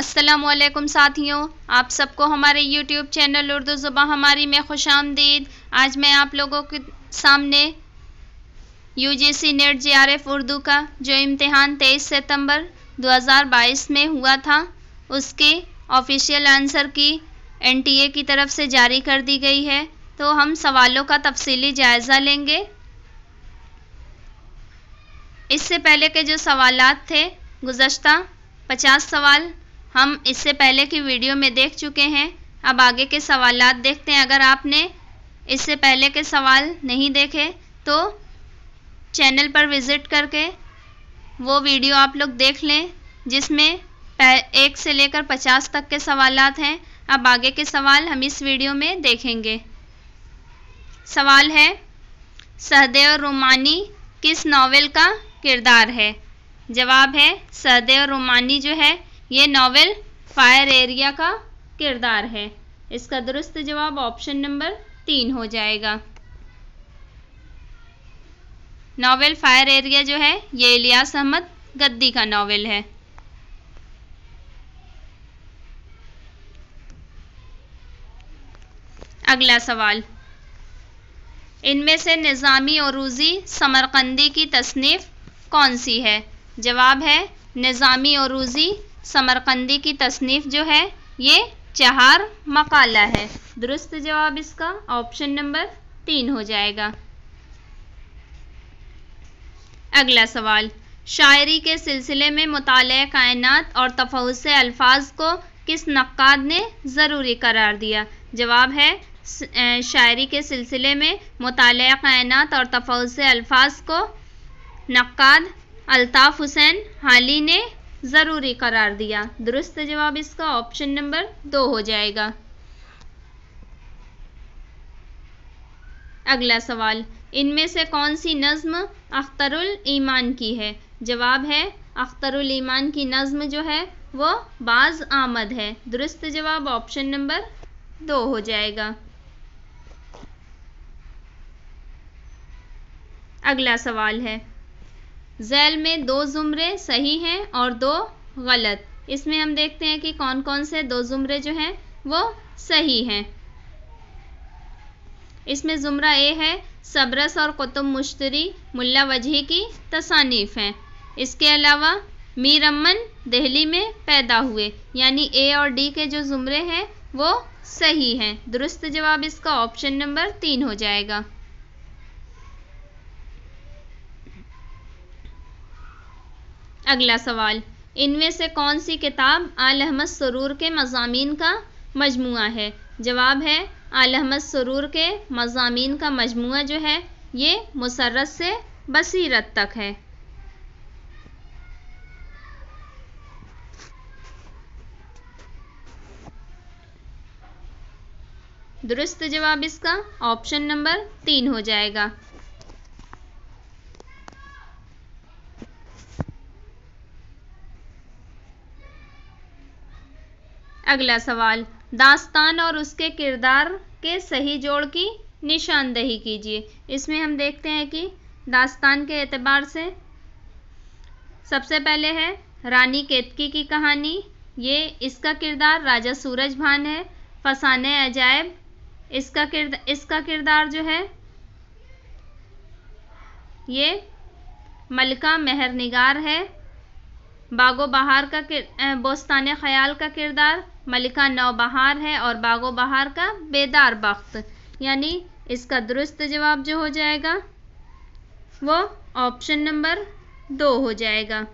असलम साथियों आप सबको हमारे YouTube चैनल उर्दू ज़ुबा हमारी में खुश आमदीद आज मैं आप लोगों के सामने U G C NET J R F Urdu का जो इम्तहान 23 सितंबर 2022 में हुआ था उसके official answer key N T A की तरफ से जारी कर दी गई है तो हम सवालों का तफसीली जायज़ा लेंगे इससे पहले के जो सवालात थे गुज्त पचास सवाल हम इससे पहले की वीडियो में देख चुके हैं अब आगे के सवाल देखते हैं अगर आपने इससे पहले के सवाल नहीं देखे तो चैनल पर विज़िट करके वो वीडियो आप लोग देख लें जिसमें एक से लेकर पचास तक के सवाल हैं अब आगे के सवाल हम इस वीडियो में देखेंगे सवाल है सहदेव रोमानी किस नावल का किरदार है जवाब है सहदेव रोमानी जो है ये नॉवेल फायर एरिया का किरदार है इसका दुरुस्त जवाब ऑप्शन नंबर तीन हो जाएगा नावल फायर एरिया जो है ये इलियास अहमद गद्दी का नावल है अगला सवाल इनमें से निज़ामी और रूजी समरकंदी की तसनीफ़ कौन सी है जवाब है निज़ामी और रूजी समरकंदी की तसनीफ़ जो है ये चहार मकाला है दुरुस्त जवाब इसका ऑप्शन नंबर तीन हो जाएगा अगला सवाल शायरी के सिलसिले में मुताल कायनात और तफवस अल्फाज को किस नक्काद ने ज़रूरी करार दिया जवाब है शायरी के सिलसिले में मुताल कायनात और तफवस अल्फाज को नक्काद अल्ताफ़ हुसैन हाली ने ज़रूरी करार दिया दुरुस्त जवाब इसका ऑप्शन नंबर दो हो जाएगा अगला सवाल इनमें से कौन सी नज्म अख्तरुल ईमान की है जवाब है अख्तरुल ईमान की नज़म जो है वो बाज आमद है दुरुस्त जवाब ऑप्शन नंबर दो हो जाएगा अगला सवाल है जैल में दो ज़ुमरे सही हैं और दो गलत इसमें हम देखते हैं कि कौन कौन से दो ज़ुमरे जो हैं वो सही हैं इसमें ज़ुमरा ए है सबरस और कुतुब मुश्तरी मुल्ला वजही की तसानीफ़ हैं इसके अलावा मीर अमन दिल्ली में पैदा हुए यानी ए और डी के जो ज़ुमरे हैं वो सही हैं दुरुस्त जवाब इसका ऑप्शन नंबर तीन हो जाएगा अगला सवाल इनमें से कौन सी किताब आल अहमद सरूर के मजामी का मजमू है जवाब है आल अहमद सरूर के मजामी का मजमु जो है ये मुसरत से बसीरत तक है दुरुस्त जवाब इसका ऑप्शन नंबर तीन हो जाएगा अगला सवाल दास्तान और उसके किरदार के सही जोड़ की निशानदेही कीजिए इसमें हम देखते हैं कि दास्तान के एतबार से सबसे पहले है रानी केतकी की कहानी ये इसका किरदार राजा सूरज भान है फसाने अजायब इसका किरदार इसका किरदार जो है ये मलका मेहर निगार है बागो बहार का बोस्तान ख्याल का किरदार मलिका नौबहार है और बागो बहार का बेदार वक्त यानी इसका दुरुस्त जवाब जो हो जाएगा वो ऑप्शन नंबर दो हो जाएगा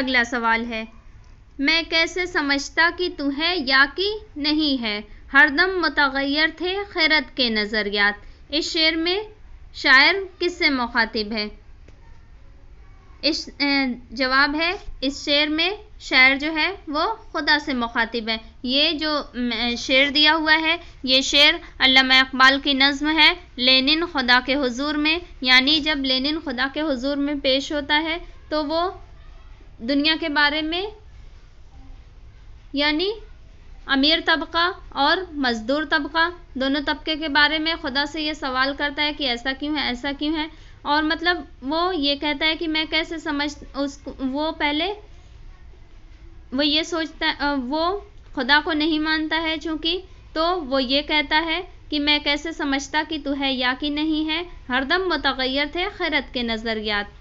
अगला सवाल है मैं कैसे समझता कि तू है या कि नहीं है हरदम मुतगैर थे खैरत के नज़रियात इस शेर में शायर किससे मुखातिब है इस जवाब है इस शेर में शायर जो है वो खुदा से मुखातिब है ये जो शेर दिया हुआ है ये शेर अल्लामा इकबाल की नज़म है लेनिन खुदा के हुजूर में यानी जब लेनिन खुदा के हुजूर में पेश होता है तो वो दुनिया के बारे में यानी अमीर तबका और मज़दूर तबका दोनों तबके के बारे में खुदा से ये सवाल करता है कि ऐसा क्यों है ऐसा क्यों है और मतलब वो ये कहता है कि मैं कैसे समझ उस वो पहले वो ये सोचता वो खुदा को नहीं मानता है चूँकि तो वो ये कहता है कि मैं कैसे समझता कि तू है या कि नहीं है हरदम मतगैर थे खैरत के नज़रियात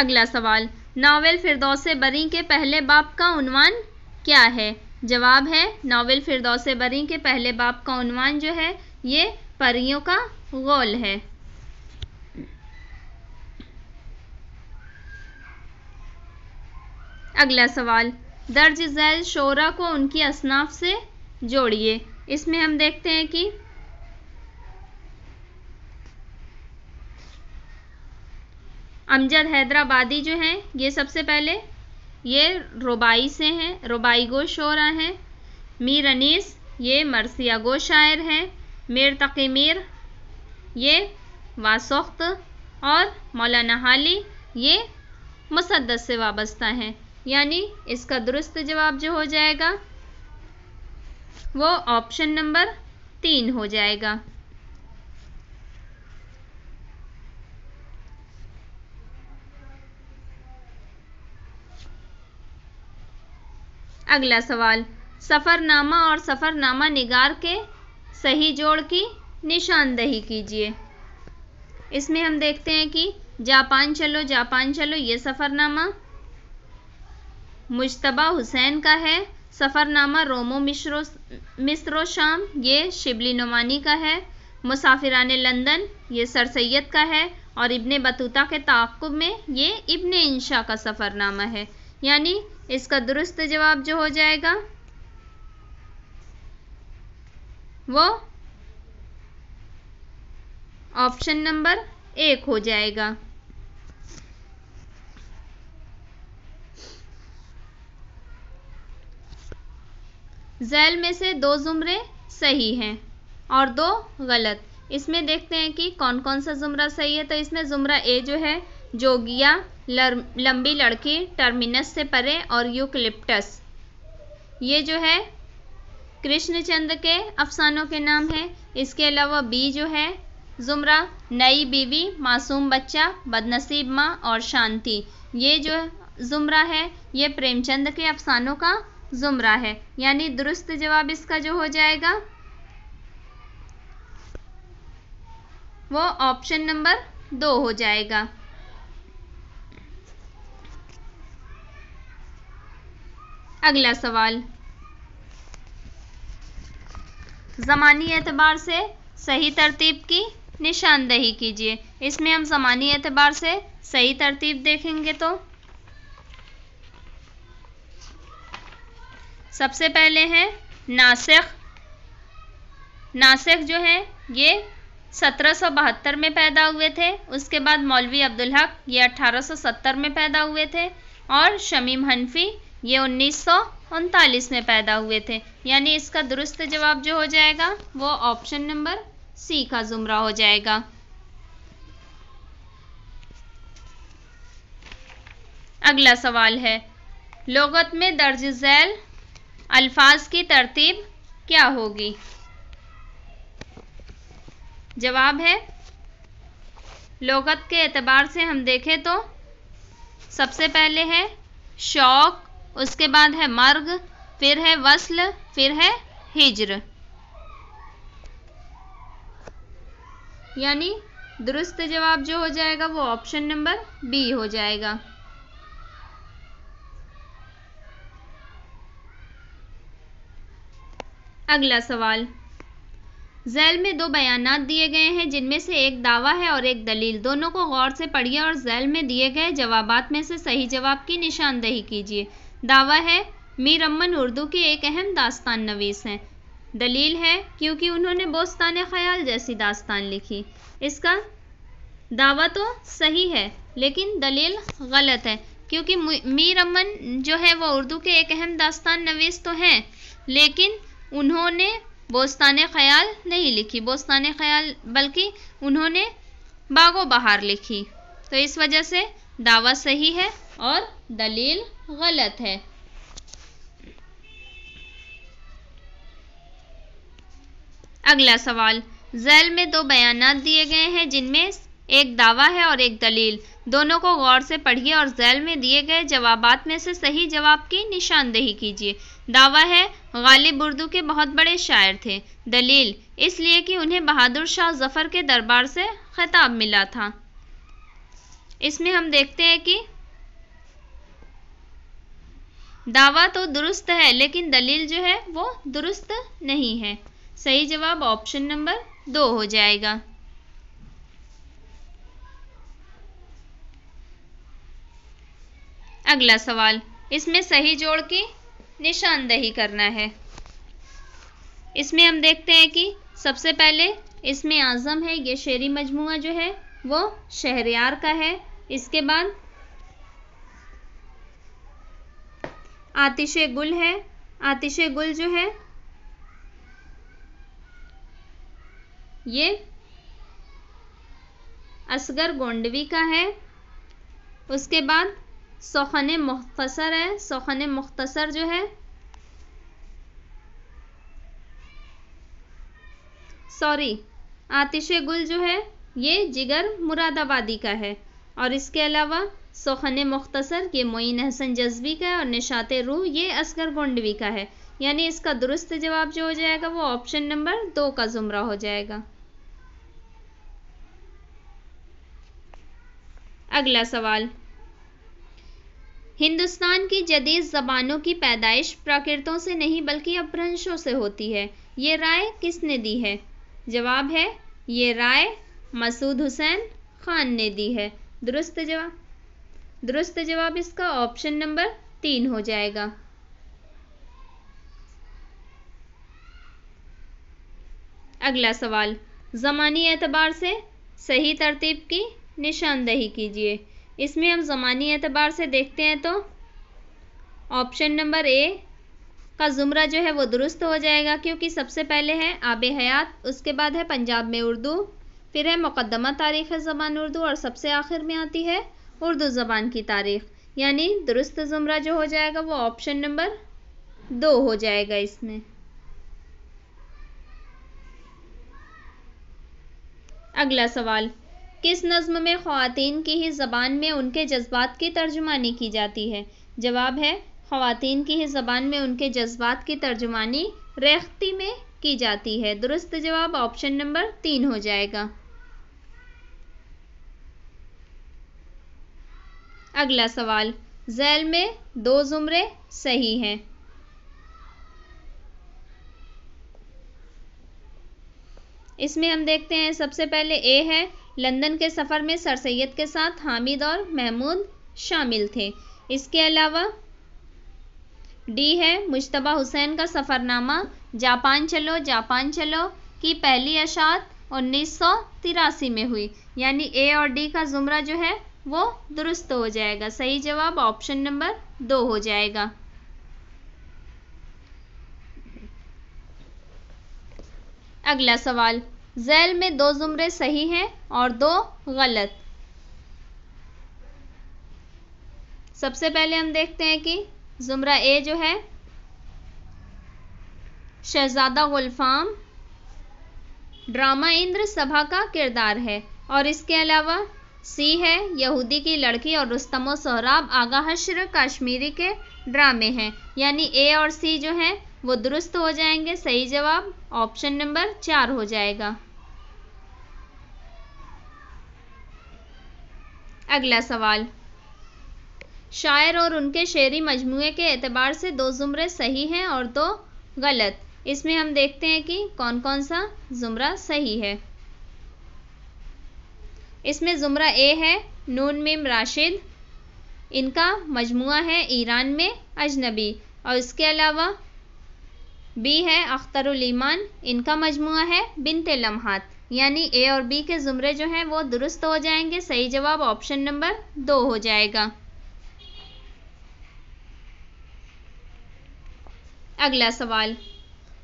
अगला सवाल नावल फिरदौस बरी के पहले बाप का उनवान क्या है जवाब है नावल फिरदौस बरी के पहले बाप का उनवान जो है ये परियों का गोल है अगला सवाल दर्ज जैल शोरा को उनकी असनाफ से जोड़िए इसमें हम देखते हैं कि अमजद हैदराबादी जो हैं ये सबसे पहले ये रुबाई से हैं रुबाई गो शोरा हैं मीर अनीस ये मरसिया गो शायर हैं मीर तकी मीर ये वासख्त और मौलाना हाली ये मुसदस से वाबस्ता हैं यानी इसका दुरुस्त जवाब जो हो जाएगा वो ऑप्शन नंबर तीन हो जाएगा अगला सवाल सफ़रनामा और सफ़रनामा निगार के सही जोड़ की निशानदही कीजिए इसमें हम देखते हैं कि जापान चलो जापान चलो ये सफ़रनामा मुशतबा हुसैन का है सफ़रनामा रोमो मिश्रो मिस्रो शाम ये शिबली नुमानी का है मुसाफिरान लंदन ये सर सैद का है और इब्ने बतूता के ताकुब में ये इब्ने इंशा का सफ़रनामा है यानी इसका दुरुस्त जवाब जो हो जाएगा वो ऑप्शन नंबर एक हो जाएगा जैल में से दो जुमरे सही हैं और दो गलत इसमें देखते हैं कि कौन कौन सा जुमरा सही है तो इसमें जुमरा ए जो है जोगिया लंबी लड़की टर्मिनस से परे और यूकलिप्टस ये जो है कृष्णचंद के अफसानों के नाम हैं इसके अलावा बी जो है जुमरा नई बीवी मासूम बच्चा बदनसीब माँ और शांति ये जो जुमरा है ये प्रेमचंद के अफसानों का जुमरा है यानी दुरुस्त जवाब इसका जो हो जाएगा वो ऑप्शन नंबर दो हो जाएगा अगला सवाल ज़मानी एतबार से सही तरतीब की निशानदही कीजिए इसमें हम ज़मानी एतबार से सही तरतीब देखेंगे तो सबसे पहले है नासिक नासिक जो है ये बहत्तर में पैदा हुए थे उसके बाद मौलवी अब्दुल हक ये सत्तर में पैदा हुए थे और शमीम हनफी ये उन्नीस में पैदा हुए थे यानी इसका दुरुस्त जवाब जो हो जाएगा वो ऑप्शन नंबर सी का जुमरा हो जाएगा अगला सवाल है लोगत में दर्ज झैल अल्फाज की तरतीब क्या होगी जवाब है लोगत के एतबार से हम देखें तो सबसे पहले है शौक उसके बाद है मर्ग फिर है वस्ल फिर है हिज्र यानी दुरुस्त जवाब जो हो जाएगा वो ऑप्शन नंबर बी हो जाएगा अगला सवाल जैल में दो बयान दिए गए हैं जिनमें से एक दावा है और एक दलील दोनों को गौर से पढ़िए और जैल में दिए गए जवाबात में से सही जवाब की निशानदेही कीजिए दावा है मीर अमन उर्दू के एक अहम दास्तान नवीस हैं दलील है क्योंकि उन्होंने बोस्तान ख्याल जैसी दास्तान लिखी इसका दावा तो सही है लेकिन दलील गलत है क्योंकि मीर अमन जो है वो उर्दू के एक अहम दास्तान नवीस तो हैं लेकिन उन्होंने बोस्तान ख्याल नहीं लिखी बोस्तान ख्याल बल्कि उन्होंने बागो बहार लिखी तो इस वजह से दावा सही है और दलील गलत है अगला सवाल जैल में दो बयान दिए गए हैं जिनमें एक दावा है और एक दलील दोनों को गौर से पढ़िए और जैल में दिए गए जवाबात में से सही जवाब की निशानदेही कीजिए दावा है गालिब उर्दू के बहुत बड़े शायर थे दलील इसलिए कि उन्हें बहादुर शाह जफर के दरबार से खिताब मिला था इसमें हम देखते हैं कि दावा तो दुरुस्त है लेकिन दलील जो है वो दुरुस्त नहीं है सही जवाब ऑप्शन नंबर दो हो जाएगा अगला सवाल इसमें सही जोड़ की निशानदही करना है इसमें हम देखते हैं कि सबसे पहले इसमें आज़म है ये शेरी मजमू जो है वो शहरियार का है इसके बाद आतिश गुल है आतिश गुल जो है ये असगर गोंडवी का है उसके बाद सोखन मुख्तसर है सोखन मुख्तसर जो है सॉरी आतिश गुल जो है ये जिगर मुरादाबादी का है और इसके अलावा सخن مختصر কে মুঈন হাসান যজবী কা আর নিশাতে রূহ ইয়ে আসগর গুন্ডভি কা হ্যায় মানে ইসকা दुरुस्त জবাব যো হো জায়েগা ও অপশন নাম্বার 2 কা জুমরা হো জায়েগা আগলা سوال हिंदुस्तान की जदीद जमानो की پیدائش প্রাকৃতوں সে نہیں বালকি অপ্রনশোঁ সে হোতি হ্যায় ইয়ে رائے কিসনে দি হ্যায় জবাব হ্যায় ইয়ে رائے মাসুদ হোসেন খান নে দি হ্যায় दुरुस्त জবাব दुरुस्त जवाब इसका ऑप्शन नंबर तीन हो जाएगा अगला सवाल ज़मानी एतबार से सही तरतीब की निशानदही कीजिए इसमें हम ज़मानी एतबार से देखते हैं तो ऑप्शन नंबर ए का ज़ुमरा जो है वो दुरुस्त हो जाएगा क्योंकि सबसे पहले है आब हयात उसके बाद है पंजाब में उर्दू फिर है मुकदमा तारीख़ ज़बान उर्दू और सबसे आखिर में आती है उर्दू ज़बान की तारीख यानी दुरुस्त ज़ुमरा जो हो जाएगा वो ऑप्शन नंबर दो हो जाएगा इसमें अगला सवाल किस नज़म में ख़वातीन की ही ज़बान में उनके जज्बात की तर्जुमानी की जाती है जवाब है ख़वातीन की ही ज़बान में उनके जज्बात की तर्जुमानी रेख्ती में की जाती है दुरुस्त जवाब ऑप्शन नंबर तीन हो जाएगा अगला सवाल जैल में दो जुमरे सही हैं इसमें हम देखते हैं सबसे पहले ए है लंदन के सफ़र में सर सैद के साथ हामिद और महमूद शामिल थे इसके अलावा डी है मुशतबा हुसैन का सफ़रनामा जापान चलो जापान चलो की पहली अशात उन्नीस में हुई यानी ए और डी का ज़ुमरा जो है वो दुरुस्त हो जाएगा सही जवाब ऑप्शन नंबर दो हो जाएगा अगला सवाल जैल में दो जुमरे सही हैं और दो गलत सबसे पहले हम देखते हैं कि जुमरा ए जो है शहजादा गुलफाम ड्रामा इंद्र सभा का किरदार है और इसके अलावा सी है यहूदी की लड़की और रुस्तमो सोहराब आगा हश्र के ड्रामे हैं यानी ए और सी जो हैं वो दुरुस्त हो जाएंगे सही जवाब ऑप्शन नंबर चार हो जाएगा अगला सवाल शायर और उनके शेरी मजमू के एतबार से दो ज़ुमरे सही हैं और दो गलत इसमें हम देखते हैं कि कौन कौन सा ज़ुमरा सही है इसमें ज़ुमरा ए है नून मिम राशिद इनका मजमु है ईरान में अजनबी और इसके अलावा बी है अख्तरुल इनका मजमु है बिनते लम्हात यानी ए और बी के ज़ुमरे जो हैं वो दुरुस्त हो जाएंगे सही जवाब ऑप्शन नंबर दो हो जाएगा अगला सवाल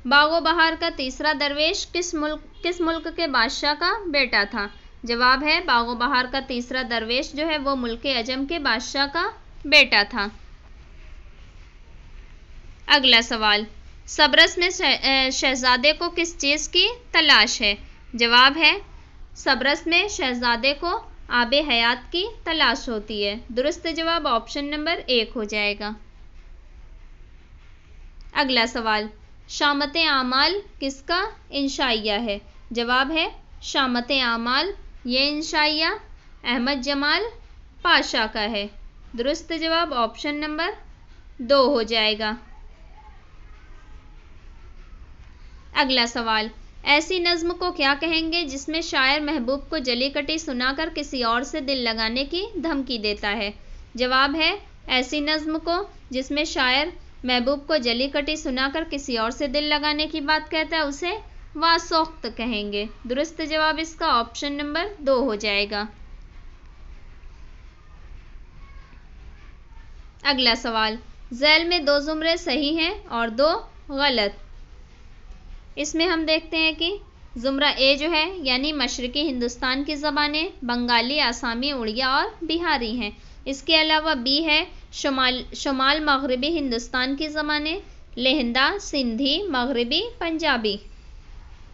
बागो बहार का तीसरा दरवेश किस मुल्क किस मुल्क के बादशाह का बेटा था जवाब है बागो बहार का तीसरा दरवेश जो है वो मुल्क अजम के बादशाह का बेटा था अगला सवाल सबरस में शहजादे को किस चीज़ की तलाश है जवाब है सबरस में शहजादे को आब हयात की तलाश होती है दुरुस्त जवाब ऑप्शन नंबर एक हो जाएगा अगला सवाल शामत आमाल किसका इंशाइया है जवाब है शामत आमाल ये इंशाइया अहमद जमाल पाशा का है दुरुस्त जवाब ऑप्शन नंबर दो हो जाएगा अगला सवाल ऐसी नज्म को क्या कहेंगे जिसमें शायर महबूब को जली कटी सुनाकर किसी और से दिल लगाने की धमकी देता है जवाब है ऐसी नज्म को जिसमें शायर महबूब को जली कटी सुनाकर किसी और से दिल लगाने की बात कहता है उसे वासोक्त कहेंगे दुरुस्त जवाब इसका ऑप्शन नंबर दो हो जाएगा अगला सवाल जैल में दो जुमरे सही हैं और दो गलत इसमें हम देखते हैं कि ज़ुमरा ए जो है यानी मशरक़ी हिंदुस्तान की ज़बानें बंगाली आसामी उड़िया और बिहारी हैं इसके अलावा बी है शुमाल शुमाल मगरबी हिंदुस्तान की ज़बानें लहंदा सिंधी मगरबी पंजाबी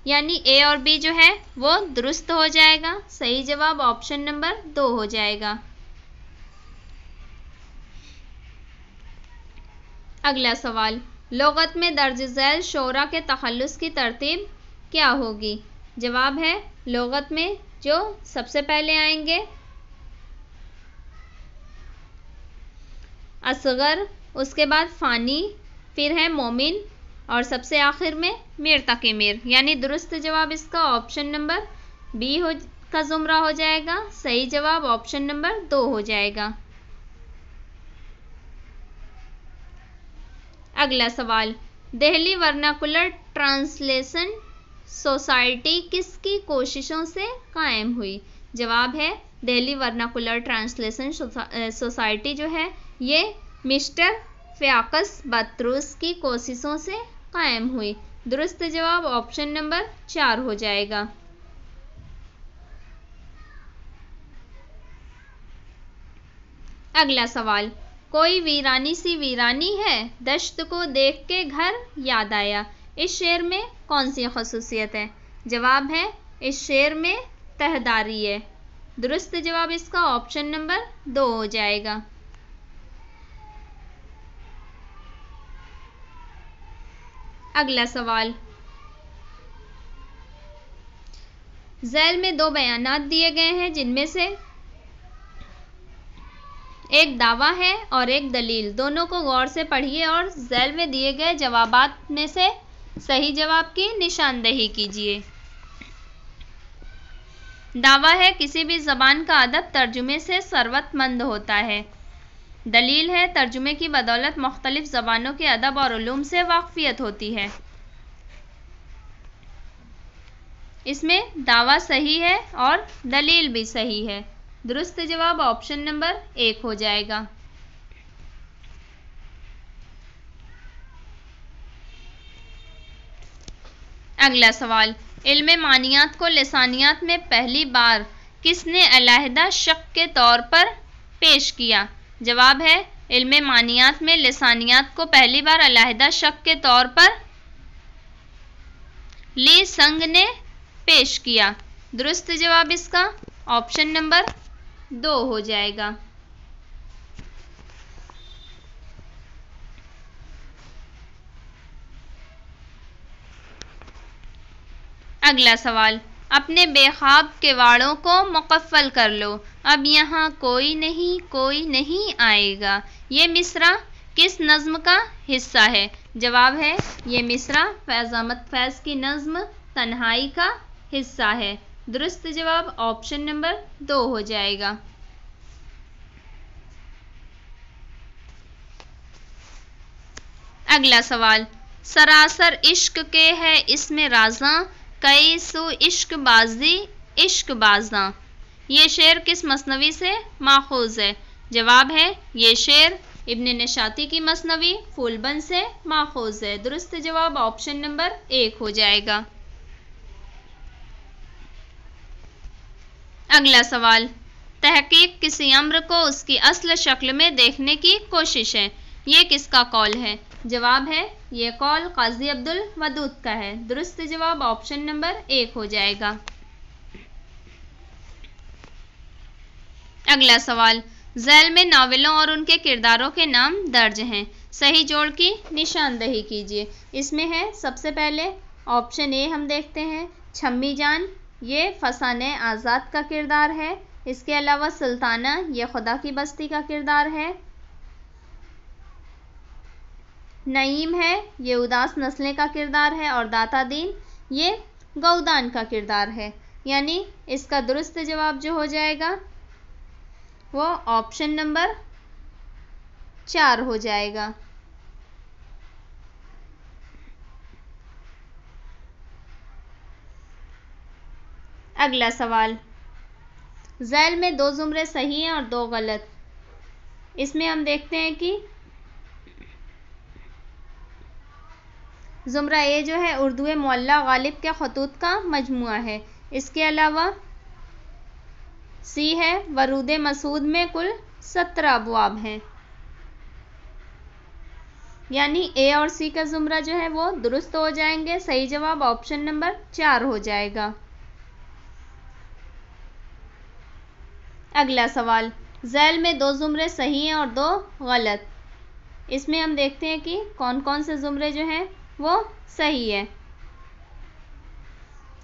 यानी ए और बी जो है वो दुरुस्त हो जाएगा सही जवाब ऑप्शन नंबर दो हो जाएगा अगला सवाल लगत में दर्ज झैल शोरा के तखलस की तरतीब क्या होगी जवाब है लगत में जो सबसे पहले आएंगे असगर उसके बाद फ़ानी फिर है मोमिन और सबसे आखिर में मेर तक मेर यानी दुरुस्त जवाब इसका ऑप्शन नंबर बी हो का जुमरा हो जाएगा सही जवाब ऑप्शन नंबर दो हो जाएगा अगला सवाल दिल्ली वर्नाकुलर ट्रांसलेशन सोसाइटी किसकी कोशिशों से कायम हुई जवाब है दिल्ली वर्नाकुलर ट्रांसलेशन सोसाइटी जो है ये मिस्टर फ्याकस बत्रूस की कोशिशों से कायम हुई दुरुस्त जवाब ऑप्शन नंबर चार हो जाएगा अगला सवाल कोई वीरानी सी वीरानी है दश्त को देख के घर याद आया इस शेर में कौन सी खसूसियत है जवाब है इस शेर में तहदारी है दुरुस्त जवाब इसका ऑप्शन नंबर दो हो जाएगा अगला सवाल जैल में दो बयान दिए गए हैं जिनमें से एक दावा है और एक दलील दोनों को गौर से पढ़िए और जैल में दिए गए जवाबात में से सही जवाब की निशानदेही कीजिए दावा है किसी भी जबान का अदब तर्जुमे से सर्वतमंद होता है दलील है तर्जुमे की बदौलत मुख्तलिफ ज़बानों के अदब और ूम से वाकफियत होती है इसमें दावा सही है और दलील भी सही है दुरुस्त जवाब ऑप्शन नंबर एक हो जाएगा अगला सवाल इल्म मानियात को लसानियात में पहली बार किसने अलहदा शक के तौर पर पेश किया जवाब है इल्म मानियात में लसानियात को पहली बार अलहदा शक के तौर पर ली संघ ने पेश किया दुरुस्त जवाब इसका ऑप्शन नंबर दो हो जाएगा अगला सवाल अपने बेखाब वाड़ों को मुकफ़ल कर लो अब यहाँ कोई नहीं कोई नहीं आएगा ये मिसरा किस नज़म का हिस्सा है जवाब है ये मिसरा फैज़ अहमद फैज़ की नज़म तन्हाई का हिस्सा है दुरुस्त जवाब ऑप्शन नंबर दो हो जाएगा अगला सवाल सरासर इश्क के है इसमें राजा कई सु इश्क बाजी इश्क ये शेर किस मसनवी से माखूज है जवाब है ये शेर इबन नशाती की मसनवी फूलबन से माखूज है दुरुस्त जवाब ऑप्शन नंबर एक हो जाएगा अगला सवाल तहकीक किसी अम्र को उसकी असल शक्ल में देखने की कोशिश है ये किसका कॉल है जवाब है ये कॉल काजी अब्दुल वदूद का है दुरुस्त जवाब ऑप्शन नंबर एक हो जाएगा अगला सवाल जैल में नावलों और उनके किरदारों के नाम दर्ज हैं सही जोड़ की निशानदही कीजिए इसमें है सबसे पहले ऑप्शन ए हम देखते हैं छम्मी जान ये फसाने आज़ाद का किरदार है इसके अलावा सुल्ताना ये खुदा की बस्ती का किरदार है नईम है ये उदास नस्लें का किरदार है और दाता दीन ये गौदान का किरदार है यानी इसका दुरुस्त जवाब जो हो जाएगा वो ऑप्शन नंबर चार हो जाएगा अगला सवाल जैल में दो जुमरे सही हैं और दो गलत इसमें हम देखते हैं कि ज़ुमरा ए जो है उर्दू मौला गालिब के खतूत का मजमु है इसके अलावा सी है वरूद मसूद में कुल सत्रह अबवाब हैं यानी ए और सी का ज़ुमरा जो है वो दुरुस्त हो जाएंगे सही जवाब ऑप्शन नंबर चार हो जाएगा अगला सवाल जैल में दो ज़ुमरे सही हैं और दो गलत इसमें हम देखते हैं कि कौन कौन से ज़ुमरे जो हैं वो सही है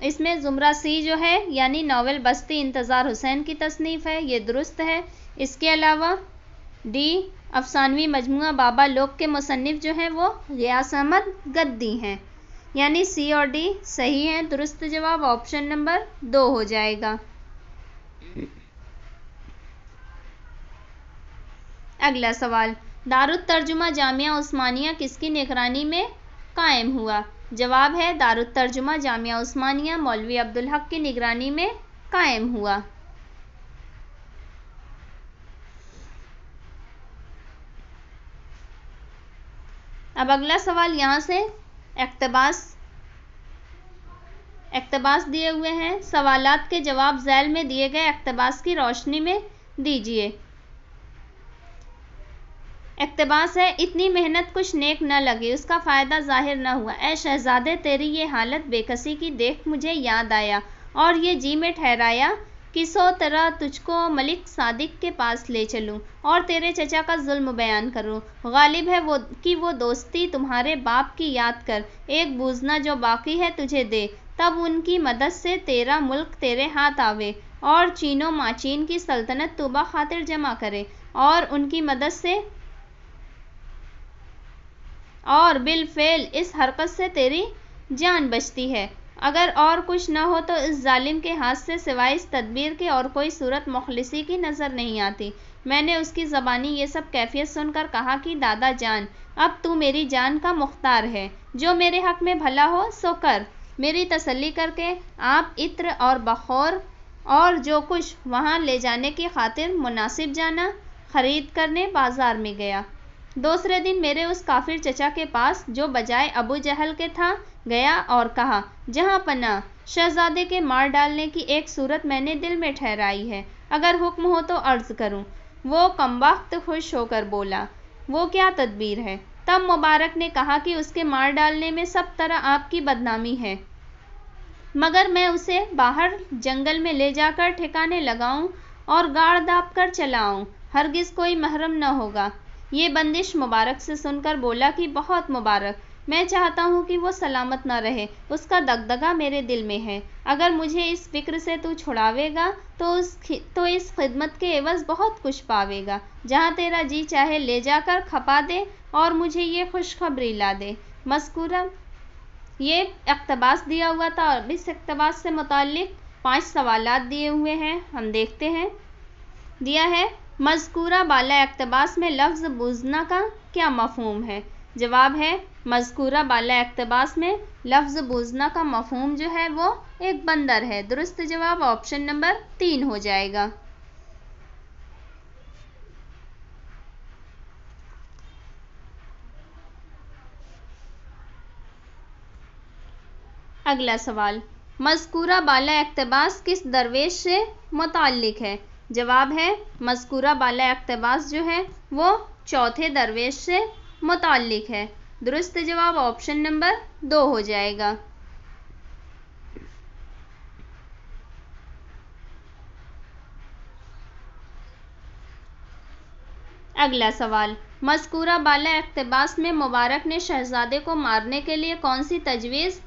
इसमें जुमरा सी जो है यानी नावल बस्ती इंतज़ार हुसैन की तसनीफ़ है ये दुरुस्त है इसके अलावा डी अफसानवी मजमू बाबा लोक के मुसनफ़ जो हैं वो गयास अहमद गद्दी हैं यानी सी और डी सही हैं दुरुस्त जवाब ऑप्शन नंबर दो हो जाएगा अगला सवाल दारुल तर्जुमा जामिया उस्मानिया किसकी निगरानी में कायम हुआ जवाब है दारुतर्जुमा जामिया उस्मानिया मौलवी अब्दुल हक की निगरानी में कायम हुआ अब अगला सवाल यहाँ से अकतबास अकतबास दिए हुए हैं सवालत के जवाब जैल में दिए गए अकतबास की रोशनी में दीजिए इकतबास है इतनी मेहनत कुछ नेक न लगी उसका फ़ायदा जाहिर न हुआ ए शहजादे तेरी ये हालत बेकसी की देख मुझे याद आया और ये जी में ठहराया कि सो तरह तुझको मलिक सादिक के पास ले चलूं और तेरे चचा का जुल्म बयान करूं गालिब है वो कि वो दोस्ती तुम्हारे बाप की याद कर एक बूझना जो बाकी है तुझे दे तब उनकी मदद से तेरा मुल्क तेरे हाथ आवे और चीनो माचीन की सल्तनत तुबा खातिर जमा करे और उनकी मदद से और बिलफेल इस हरकत से तेरी जान बचती है अगर और कुछ न हो तो इस जालिम के हाथ से सिवाय इस तदबीर के और कोई सूरत मुखलसी की नज़र नहीं आती मैंने उसकी ज़बानी ये सब कैफियत सुनकर कहा कि दादा जान अब तू मेरी जान का मुख्तार है जो मेरे हक में भला हो सो कर मेरी तसल्ली करके आप इत्र और बखौर और जो कुछ वहाँ ले जाने की खातिर मुनासिब जाना खरीद करने बाज़ार में गया दूसरे दिन मेरे उस काफिर चचा के पास जो बजाय अबू जहल के था गया और कहा जहाँ पना शहजादे के मार डालने की एक सूरत मैंने दिल में ठहराई है अगर हुक्म हो तो अर्ज करूँ वो कमबख्त खुश होकर बोला वो क्या तदबीर है तब मुबारक ने कहा कि उसके मार डालने में सब तरह आपकी बदनामी है मगर मैं उसे बाहर जंगल में ले जाकर ठिकाने लगाऊं और गाड़ दाप कर चलाऊं हरगिज कोई महरम न होगा ये बंदिश मुबारक से सुनकर बोला कि बहुत मुबारक मैं चाहता हूँ कि वो सलामत ना रहे उसका दगदगा मेरे दिल में है अगर मुझे इस फिक्र से तू छुड़ावेगा तो उस तो इस खिदमत के एवज बहुत कुछ पावेगा जहाँ तेरा जी चाहे ले जाकर खपा दे और मुझे ये खुशखबरी ला दे मस्कुरम ये अकतबास दिया हुआ था और इस अकतबास से मुतल पाँच सवाल दिए हुए हैं हम देखते हैं दिया है मजकूरा बाला अकतबास में लफ्ज़ बुजना का क्या मफहम है जवाब है मजकूरा बाला अकतबास में लफ्ज़ बुजना का मफहम जो है वो एक बंदर है दुरुस्त जवाब ऑप्शन नंबर तीन हो जाएगा अगला सवाल मजकूरा बाला अकतबास किस दरवेश से मुतल है जवाब है मस्कुरा बाला अकतबास जो है वो चौथे दरवेश से मुतल है दुरुस्त जवाब ऑप्शन नंबर दो हो जाएगा अगला सवाल मस्कुरा बाला अकतबास में मुबारक ने शहजादे को मारने के लिए कौन सी तजवीज़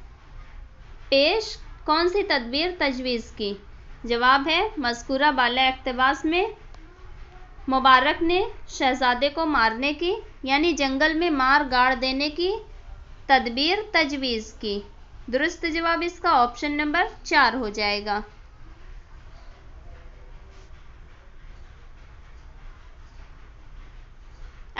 पेश कौन सी तदबीर तजवीज़ की जवाब है मस्कुरा बाला अकतबास में मुबारक ने शहजादे को मारने की यानी जंगल में मार गाड़ देने की तदबीर तजवीज़ की दुरुस्त जवाब इसका ऑप्शन नंबर चार हो जाएगा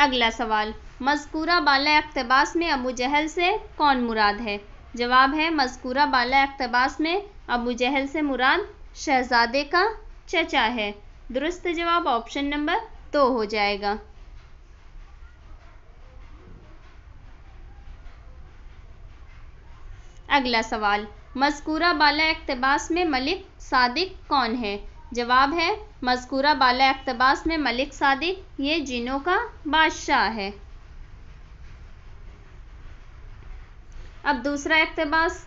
अगला सवाल मस्कुरा बाला अकतबास में अबू जहल से कौन मुराद है जवाब है मस्कुरा बाला अकतबास में अबू जहल से मुराद शहजादे का चचा है दुरुस्त जवाब ऑप्शन नंबर दो हो जाएगा अगला सवाल मजकूरा बाला अकतबास में मलिक सादिक कौन है जवाब है मजकूरा बाला अकतबास में मलिक सादिक ये जिनों का बादशाह है अब दूसरा अकतबास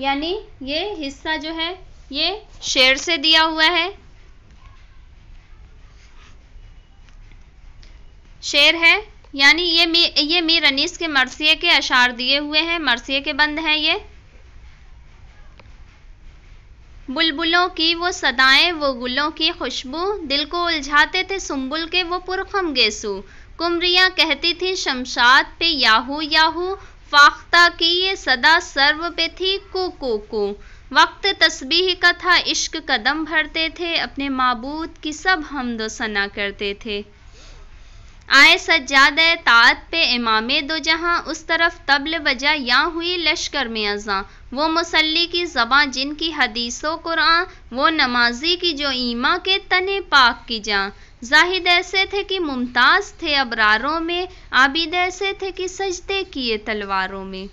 यानी ये हिस्सा जो है ये शेर से दिया हुआ है शेर है यानी ये मी ये मीर अनीस के मरसिए के अशार दिए हुए हैं मरसिए के बंद हैं ये बुलबुलों की वो सदाएं वो गुलों की खुशबू दिल को उलझाते थे सुम्बुल के वो पुरखम गेसू कुमरियाँ कहती थी शमशाद पे याहू याहू फाख्ता की ये सदा सर्व पे थी कु कु कु वक्त तस्बीह का था इश्क कदम भरते थे अपने मबूद की सब हमदो सना करते थे आए सज्जाद तात पे इमाम दो जहां उस तरफ तबल बजा या हुई लश्कर में अजा वो मुसल्ली की जबाँ जिनकी हदीसों कुरान वो नमाजी की जो ईमा के तने पाक की जां जाहिद ऐसे थे कि मुमताज़ थे अबरारों में आबिद ऐसे थे कि सजते किए तलवारों में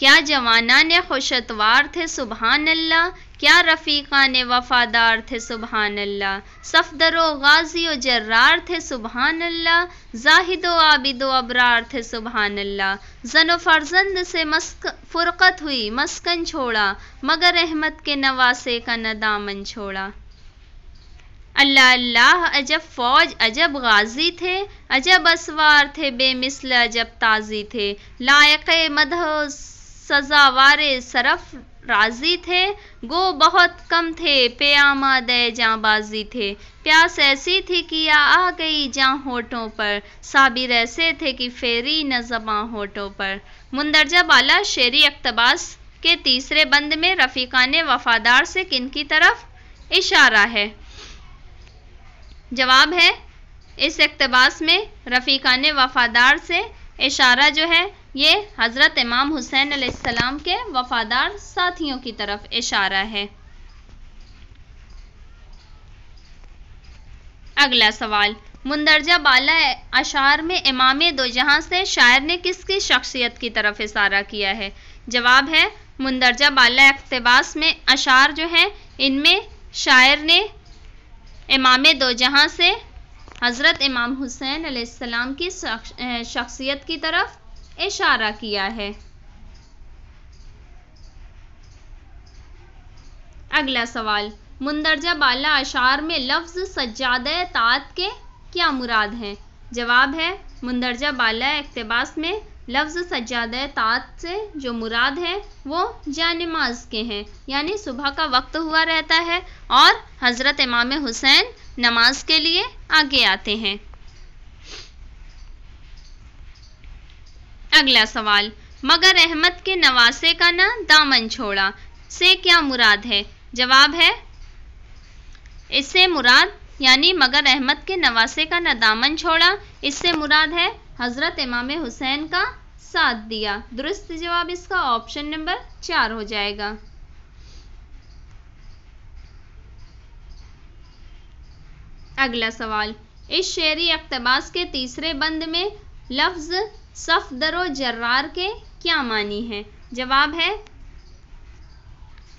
क्या जवाना ने खुशतवार थे सुबहान अल्लाह क्या रफ़ीक़ा ने वफ़ादार थे सुबहान अल्लाह सफदर व गाजी व जर्रार थे सुबहान अल्लाह जाहिद व आबिद व अबरार थे सुबहान अल्लाह जन फरजंद से मस्क फुरकत हुई मस्कन छोड़ा मगर अहमद के नवासे का न दामन छोड़ा अल्लाह अल्लाह अजब फौज अजब गाजी थे अजब असवार थे बेमिसल अजब ताजी थे लायक मदह सजावार सरफ राजी थे गो बहुत कम थे प्यामा दे जाबाजी थे प्यास ऐसी थी कि या आ गई जहाँ होठों पर साबिर ऐसे थे कि फेरी न जबाँ होठों पर मुंदरजा बाला शेरी अकतबास के तीसरे बंद में रफ़ीका ने वफादार से किन की तरफ इशारा है जवाब है इस अकतबास में रफ़ीका ने वफादार से इशारा जो है ये हज़रत इमाम हुसैन आसमाम के वफ़ादार साथियों की तरफ इशारा है अगला सवाल मुंदरजा बाला अशार में इमाम दो जहां से शायर ने किसकी शख्सियत की तरफ इशारा किया है जवाब है मुंदरजा बाला अकतबास में अशार जो हैं इनमें शायर ने इमाम दो जहां से हज़रत इमाम हुसैन आसमाम की शख्सियत की तरफ इशारा किया है अगला सवाल मुंदरजा बाला अशार में लफ्ज सज्जाद तात के क्या मुराद हैं जवाब है मुंदरजा बाला अकतबास में लफ्ज़ सज्जाद तात से जो मुराद है वो जानमाज के हैं यानी सुबह का वक्त हुआ रहता है और हज़रत इमाम हुसैन नमाज के लिए आगे आते हैं अगला सवाल मगर अहमद के नवासे का ना दामन छोड़ा से क्या मुराद है जवाब है इससे मुराद यानी मगर अहमद के नवासे का ना दामन छोड़ा इससे मुराद है हज़रत इमाम हुसैन का साथ दिया दुरुस्त जवाब इसका ऑप्शन नंबर चार हो जाएगा अगला सवाल इस शेरी अकतबास के तीसरे बंद में लफ्ज़ सफदरो जर्रार के क्या मानी है जवाब है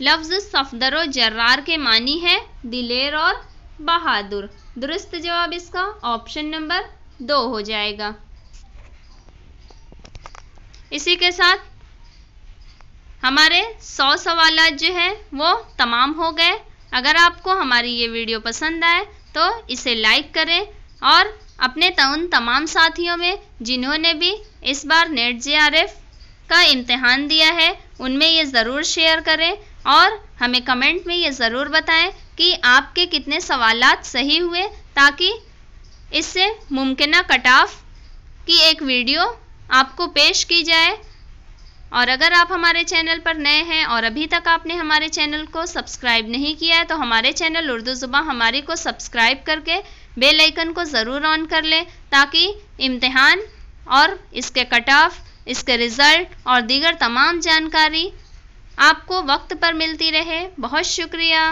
लफ्ज़ सफदरो जर्रार के मानी है दिलेर और बहादुर दुरुस्त जवाब इसका ऑप्शन नंबर दो हो जाएगा इसी के साथ हमारे सौ सवाल जो है वो तमाम हो गए अगर आपको हमारी ये वीडियो पसंद आए तो इसे लाइक करें और अपने उन तमाम साथियों में जिन्होंने भी इस बार नेट जे का इम्तहान दिया है उनमें ये ज़रूर शेयर करें और हमें कमेंट में ये ज़रूर बताएं कि आपके कितने सवालात सही हुए ताकि इससे मुमकिन कटाफ की एक वीडियो आपको पेश की जाए और अगर आप हमारे चैनल पर नए हैं और अभी तक आपने हमारे चैनल को सब्सक्राइब नहीं किया है तो हमारे चैनल उर्दू ज़ुबान हमारी को सब्सक्राइब करके बेल आइकन को ज़रूर ऑन कर लें ताकि इम्तहान और इसके कट ऑफ इसके रिज़ल्ट और दीगर तमाम जानकारी आपको वक्त पर मिलती रहे बहुत शुक्रिया